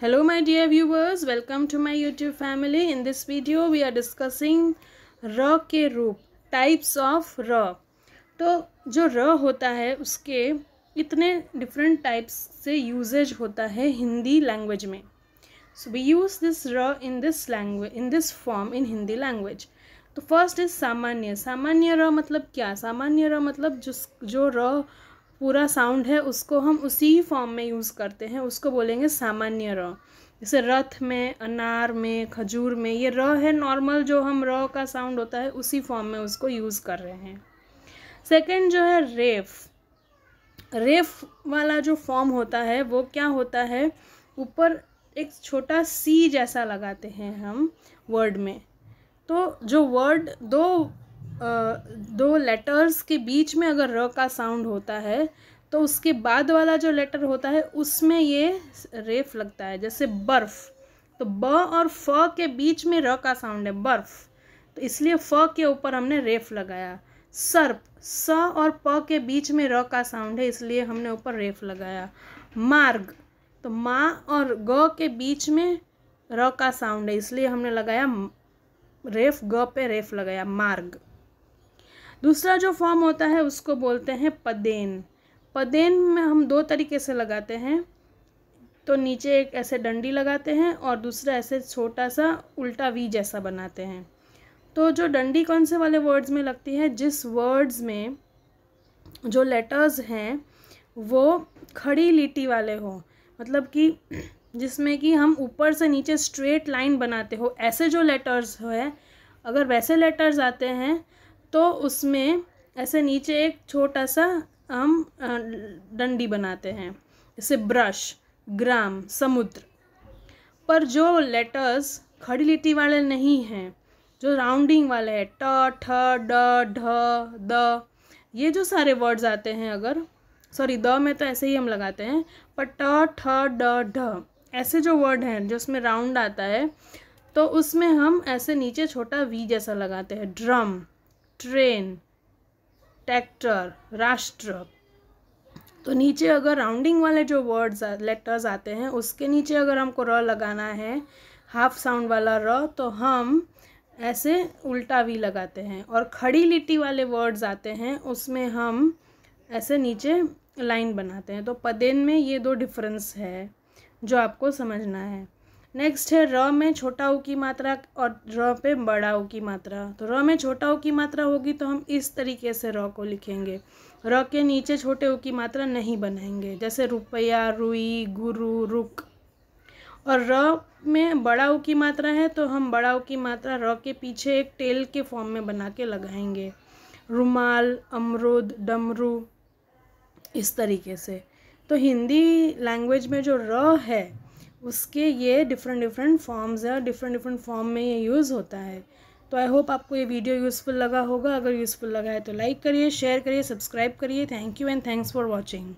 hello my dear viewers welcome to my YouTube family in this video we are discussing र के रूप types of र तो जो र होता है उसके इतने डिफरेंट टाइप्स से यूजेज होता है हिंदी लैंग्वेज में सो वी यूज़ दिस र in this language in this form in Hindi language तो फर्स्ट इज़ सामान्य सामान्य र मतलब क्या सामान्य र मतलब जो जो र पूरा साउंड है उसको हम उसी फॉर्म में यूज़ करते हैं उसको बोलेंगे सामान्य र जैसे रथ में अनार में खजूर में ये र है नॉर्मल जो हम र का साउंड होता है उसी फॉर्म में उसको यूज़ कर रहे हैं सेकंड जो है रेफ रेफ वाला जो फॉर्म होता है वो क्या होता है ऊपर एक छोटा सी जैसा लगाते हैं हम वर्ड में तो जो वर्ड दो दो लेटर्स के बीच में अगर र का साउंड होता है तो उसके बाद वाला जो लेटर होता है उसमें ये रेफ लगता है जैसे बर्फ़ तो ब और फ के बीच में र का साउंड है बर्फ़ तो इसलिए फ के ऊपर हमने रेफ लगाया सर्प स और प के बीच में र का साउंड है इसलिए हमने ऊपर रेफ लगाया मार्ग तो माँ और ग के बीच में र का साउंड है इसलिए हमने लगाया रेफ ग पे रेफ लगाया मार्ग दूसरा जो फॉर्म होता है उसको बोलते हैं पदेन पदेन में हम दो तरीके से लगाते हैं तो नीचे एक ऐसे डंडी लगाते हैं और दूसरा ऐसे छोटा सा उल्टा वी जैसा बनाते हैं तो जो डंडी कौन से वाले वर्ड्स में लगती है जिस वर्ड्स में जो लेटर्स हैं वो खड़ी लिटी वाले हो मतलब कि जिसमें कि हम ऊपर से नीचे स्ट्रेट लाइन बनाते हो ऐसे जो लेटर्स है अगर वैसे लेटर्स आते हैं तो उसमें ऐसे नीचे एक छोटा सा हम डंडी बनाते हैं जैसे ब्रश ग्राम समुद्र पर जो लेटर्स खड़ी लिट्टी वाले नहीं हैं जो राउंडिंग वाले हैं ट ठ ड ढ द ये जो सारे वर्ड्स आते हैं अगर सॉरी द में तो ऐसे ही हम लगाते हैं पर ट ठ ड ढ ऐसे जो वर्ड हैं जो उसमें राउंड आता है तो उसमें हम ऐसे नीचे छोटा वी जैसा लगाते हैं ड्रम ट्रेन ट्रैक्टर राष्ट्र तो नीचे अगर राउंडिंग वाले जो वर्ड्स लेटर्स आते हैं उसके नीचे अगर हमको र लगाना है हाफ साउंड वाला र तो हम ऐसे उल्टा वी लगाते हैं और खड़ी लिट्टी वाले वर्ड्स आते हैं उसमें हम ऐसे नीचे लाइन बनाते हैं तो पदेन में ये दो डिफरेंस है जो आपको समझना है नेक्स्ट है र में छोटा ऊ की मात्रा और र पे बड़ा ऊ की मात्रा तो र में छोटा ऊ की मात्रा होगी तो हम इस तरीके से र को लिखेंगे र के नीचे छोटे ऊ की मात्रा नहीं बनाएंगे जैसे रुपया रुई गुरु रुक और र में बड़ा ऊ की मात्रा है तो हम बड़ा ऊ की मात्रा र के पीछे एक टेल के फॉर्म में बना के लगाएंगे रुमाल अमरुद डमरू इस तरीके से तो हिंदी लैंग्वेज में जो र है उसके ये डिफरेंट डिफरेंट फॉर्म्स है और डिफरेंट डिफरेंट फॉर्म में ये यूज़ होता है तो आई होप आपको ये वीडियो यूज़फुल लगा होगा अगर यूज़फुल लगा है तो लाइक करिए शेयर करिए सब्सक्राइब करिए thank you and thanks for watching